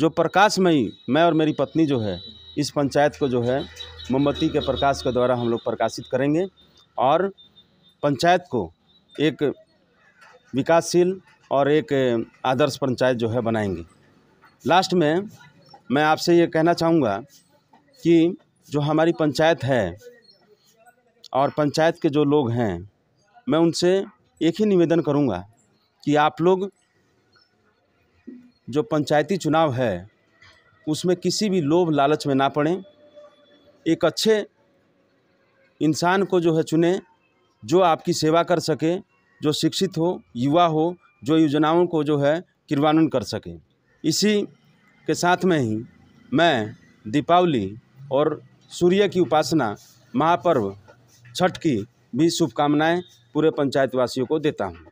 जो प्रकाशमयी मैं और मेरी पत्नी जो है इस पंचायत को जो है मोमबत्ती के प्रकाश के द्वारा हम लोग प्रकाशित करेंगे और पंचायत को एक विकासशील और एक आदर्श पंचायत जो है बनाएंगे लास्ट में मैं आपसे ये कहना चाहूँगा कि जो हमारी पंचायत है और पंचायत के जो लोग हैं मैं उनसे एक ही निवेदन करूँगा कि आप लोग जो पंचायती चुनाव है उसमें किसी भी लोभ लालच में ना पड़ें एक अच्छे इंसान को जो है चुने जो आपकी सेवा कर सके जो शिक्षित हो युवा हो जो योजनाओं को जो है क्रियान्वयन कर सके इसी के साथ में ही मैं दीपावली और सूर्य की उपासना महापर्व छठ की भी शुभकामनाएं पूरे पंचायतवासियों को देता हूँ